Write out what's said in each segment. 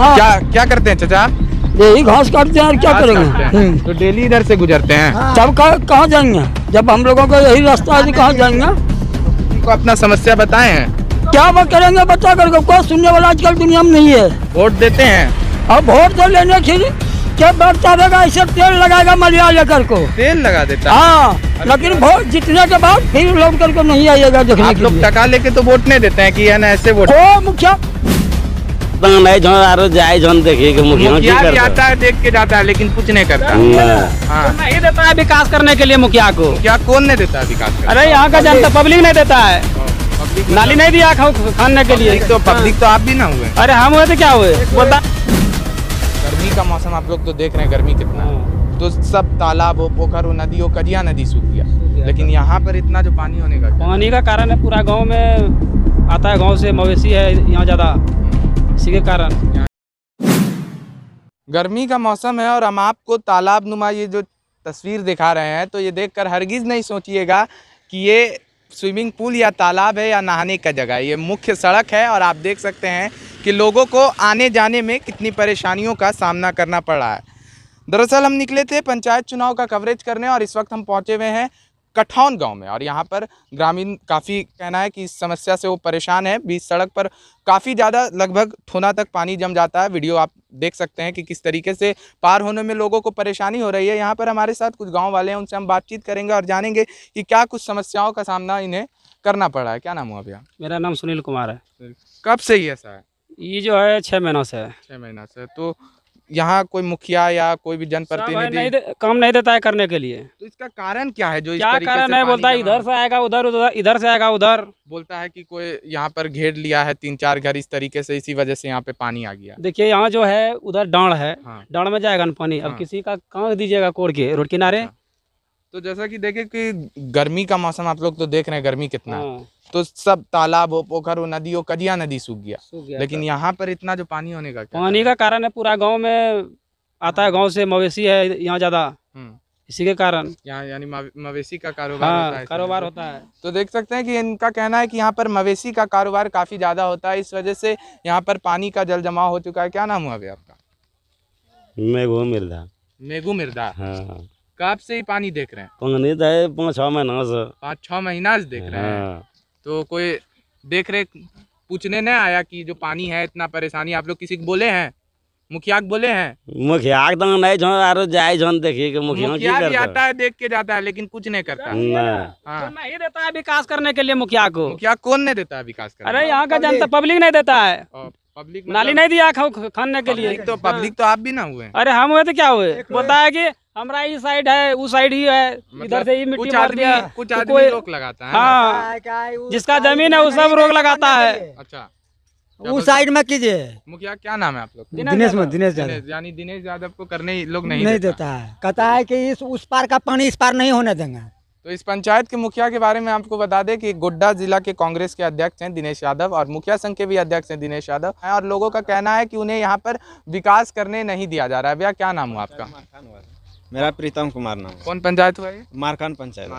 हाँ। क्या क्या करते हैं चाचा यही घास काटते हैं और क्या करेंगे हम्म। तो डेली इधर से गुजरते हैं हाँ। जब कहाँ जाएंगे जब हम लोगों का यही रास्ता है कहाँ जाएंगे को अपना समस्या बताए हैं क्या वो करेंगे बच्चा कर कोई सुनने वाला आजकल दुनिया में नहीं है वोट देते हैं अब वोट तो लेने के लिए क्या बढ़ता रहेगा ऐसे तेल लगाएगा मलिया लेकर को तेल लगा देता हाँ लेकिन वोट जीतने के बाद फिर लोग करके नहीं आइएगा देखने आप लोग टका लेके तो वोट नहीं देते हैं कि है ना ऐसे वोट मुखिया नहीं जो आरो जाए जो देखिए कि मुखिया भी करता है जाता है देख के जाता है लेकिन कुछ नहीं करता हाँ। तो नहीं देता है विकास करने के लिए मुखिया को क्या कौन ने देता है विकास अरे यहाँ का जनता पब्लिक ने देता है हाँ, नाली नहीं दिया खाओ खाने के लिए तो पब्लिक तो आप भी ना हुए अरे हम हुए तो क्या हुए बता गर्मी का मौसम आप लोग तो देख रहे हैं गर्मी कितना है हाँ। तो सब तालाब हो पोखर हो नदी हो कजिया नदी सूख गया लेकिन यहाँ पर इतना जो पानी होने का पानी का कारण है पूरा गांव में आता है गांव से मवेशी है यहाँ ज़्यादा हाँ। इसी के कारण गर्मी का मौसम है और हम आपको तालाब नुमा ये जो तस्वीर दिखा रहे हैं तो ये देखकर हरगिज़ नहीं सोचिएगा कि ये स्विमिंग पूल या तालाब है या नहाने का जगह ये मुख्य सड़क है और आप देख सकते हैं कि लोगों को आने जाने में कितनी परेशानियों का सामना करना पड़ रहा है दरअसल हम निकले थे पंचायत चुनाव का कवरेज करने और इस वक्त हम पहुँचे हुए हैं कठौन गांव में और यहाँ पर ग्रामीण काफ़ी कहना है कि इस समस्या से वो परेशान है बीच सड़क पर काफ़ी ज़्यादा लगभग थोना तक पानी जम जाता है वीडियो आप देख सकते हैं कि किस तरीके से पार होने में लोगों को परेशानी हो रही है यहाँ पर हमारे साथ कुछ गाँव वाले हैं उनसे हम बातचीत करेंगे और जानेंगे कि क्या कुछ समस्याओं का सामना इन्हें करना पड़ रहा है क्या नाम हुआ भैया मेरा नाम सुनील कुमार है कब से ही ऐसा है ये जो है छः महीना से है छः महीना से तो यहाँ कोई मुखिया या कोई भी जनप्रतिनिधि नहीं काम नहीं देता है करने के लिए तो इसका कारण क्या है जो क्या कारण है बोलता है इधर से आएगा उधर उधर इधर से आएगा उधर बोलता है कि कोई यहाँ पर घेर लिया है तीन चार घर इस तरीके से इसी वजह से यहाँ पे पानी आ गया देखिए यहाँ जो है उधर डाढ़ है हाँ। डाँड में जाएगा ना पानी अब हाँ। किसी का कहाँ दीजिएगा कोड़ के रोड किनारे अच्छा। तो जैसा कि देखे कि गर्मी का मौसम आप लोग तो देख रहे हैं गर्मी कितना है हाँ। तो सब तालाब हो पोखर हो नदी हो कदिया नदी सूख गया, गया लेकिन यहाँ पर इतना जो पानी होने का पानी का कारण है पूरा गाँव में आता है हाँ। गाँव से मवेशी है यहाँ ज्यादा हम्म। इसी के कारण यहाँ यानी मवेशी का कारोबार हाँ, होता है कारोबार होता है तो देख सकते हैं कि इनका कहना है कि यहाँ पर मवेशी का कारोबार काफी ज्यादा होता है इस वजह से यहाँ पर पानी का जल जमा हो चुका है क्या नाम हुआ अभी आपका मेघू मिर्दा मेघू मिर्दा हाँ कब से ही पानी देख रहे हैं पानी तो है पाँच छः महीना से पाँच छः महीना से देख रहे हैं हाँ। तो कोई देख रेख पूछने नहीं आया कि जो पानी है इतना परेशानी आप लोग किसी को बोले हैं मुखिया को बोले हैं मुखिया तो नहीं जो आरो जाए जो देखिए कि मुखिया मुखिया भी है देख के जाता है लेकिन कुछ नहीं करता हाँ। तो नहीं देता है विकास करने के लिए मुखिया को मुखिया कौन नहीं देता है विकास करने अरे हाँ, यहाँ का जनता पब्लिक नहीं देता है पब्लिक नाली मतलब नहीं दिया खाने के लिए तो पब्लिक तो आप भी ना हुए अरे हम हुए तो क्या हुए बताया की हमारा ही साइड है उस साइड ही है मतलब इधर से ही मिट्टी कुछ आदमी कुछ तो आदमी तो रोक लगाता है हाँ जिसका जमीन है वो सब रोक लगाता है अच्छा उस साइड में कीजिए मुखिया क्या नाम है आप लोग दिनेश दिनेश यादव यानी दिनेश यादव को करने लोग नहीं नहीं देता है कहता है कि इस उस पार का पानी इस पार नहीं होने देंगे तो इस पंचायत के मुखिया के बारे में आपको बता दें कि गोड्डा जिला के कांग्रेस के अध्यक्ष हैं दिनेश यादव और मुखिया संघ के भी अध्यक्ष हैं दिनेश यादव और लोगों का कहना है कि उन्हें यहाँ पर विकास करने नहीं दिया जा रहा है भैया क्या नाम हुआ आपका मेरा प्रीतम कुमार नाम कौन पंचायत हुआ है मारखान पंचायत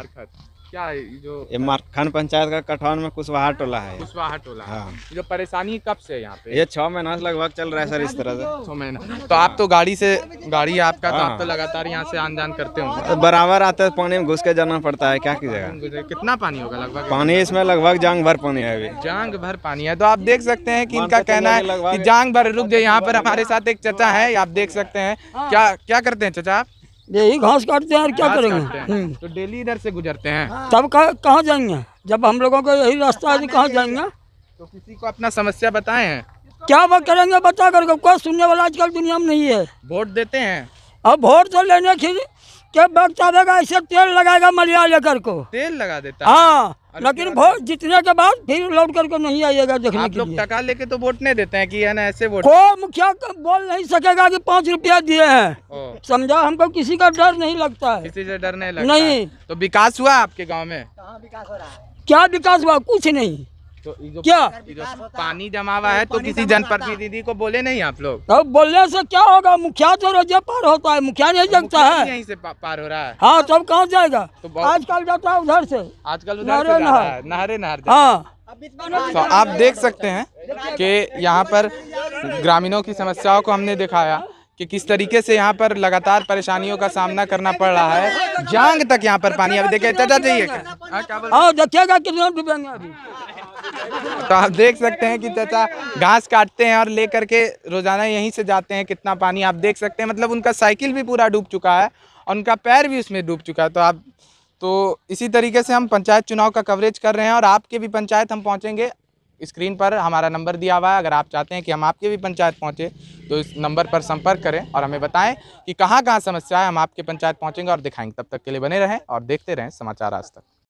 क्या है ये जो ये मारखान पंचायत का कठौन में कुशवाहा टोला है कुशवाहा टोला हाँ जो परेशानी कब से यहाँ पे ये छह महीना से लगभग चल रहा है सर इस तरह से छह महीना तो आप तो गाड़ी से गाड़ी आपका तो आप हाँ। तो लगातार यहाँ से आन जान करते हो तो बराबर आते हैं पानी में घुस के जाना पड़ता है क्या कीजिएगा कितना पानी होगा लगभग पानी इसमें लगभग जांग भर पानी है अभी जांग भर पानी है तो आप देख सकते हैं की इनका कहना है की जांग भर रुक जाए यहाँ पर हमारे साथ एक चचा है आप देख सकते हैं हाँ। क्या क्या करते हैं चचा आप यही घास काटते हैं और क्या करेंगे हम्म। तो डेली इधर से गुजरते हैं हाँ। तब कहाँ जाएंगे जब हम लोगों को यही रास्ता है कहाँ जाएंगे तो किसी को अपना समस्या बताए हैं क्या वो करेंगे बता करके कोई सुनने वाला आजकल दुनिया में नहीं है वोट देते हैं अब वोट तो लेने के वक्त आवेगा ऐसे तेल लगाएगा मलिया लेकर को तेल लगा देता हाँ लेकिन वोट जीतने के बाद फिर लौट करके नहीं आइएगा देखने आप के लोग टका लेके तो वोट नहीं देते हैं कि है ना ऐसे वोट को मुखिया तो बोल नहीं सकेगा कि पाँच रुपया दिए हैं समझा हमको किसी का डर नहीं लगता है किसी से डर नहीं लगता नहीं तो विकास हुआ आपके गाँव में विकास हो रहा है क्या विकास हुआ कुछ नहीं तो क्या पानी जमा हुआ है तो किसी जनप्रतिनिधि को बोले नहीं आप लोग तो बोलने से क्या होगा मुखिया तो रोजे पार होता है मुखिया नहीं तो जगता है यहीं से पार हो रहा है हाँ तो कहाँ जाएगा तो आजकल जाता है तो उधर से आजकल उधर नहरे नहर हाँ तो आप देख सकते हैं कि यहाँ पर ग्रामीणों की समस्याओं को हमने दिखाया कि किस तरीके से यहाँ पर लगातार परेशानियों का सामना करना पड़ रहा है जांग तक यहाँ पर पानी अब देखे चाचा चाहिए क्या हाँ, देखिएगा कितना डूबेंगे अभी तो आप देख सकते हैं कि चाचा घास काटते हैं और लेकर के रोज़ाना यहीं से जाते हैं कितना पानी आप देख सकते हैं मतलब उनका साइकिल भी पूरा डूब चुका है और उनका पैर भी उसमें डूब चुका है तो आप तो इसी तरीके से हम पंचायत चुनाव का कवरेज कर रहे हैं और आपके भी पंचायत हम पहुँचेंगे स्क्रीन पर हमारा नंबर दिया हुआ है अगर आप चाहते हैं कि हम आपके भी पंचायत पहुँचे तो इस नंबर पर संपर्क करें और हमें बताएं कि कहाँ कहाँ समस्या है हम आपके पंचायत पहुँचेंगे और दिखाएंगे तब तक के लिए बने रहें और देखते रहें समाचार आज तक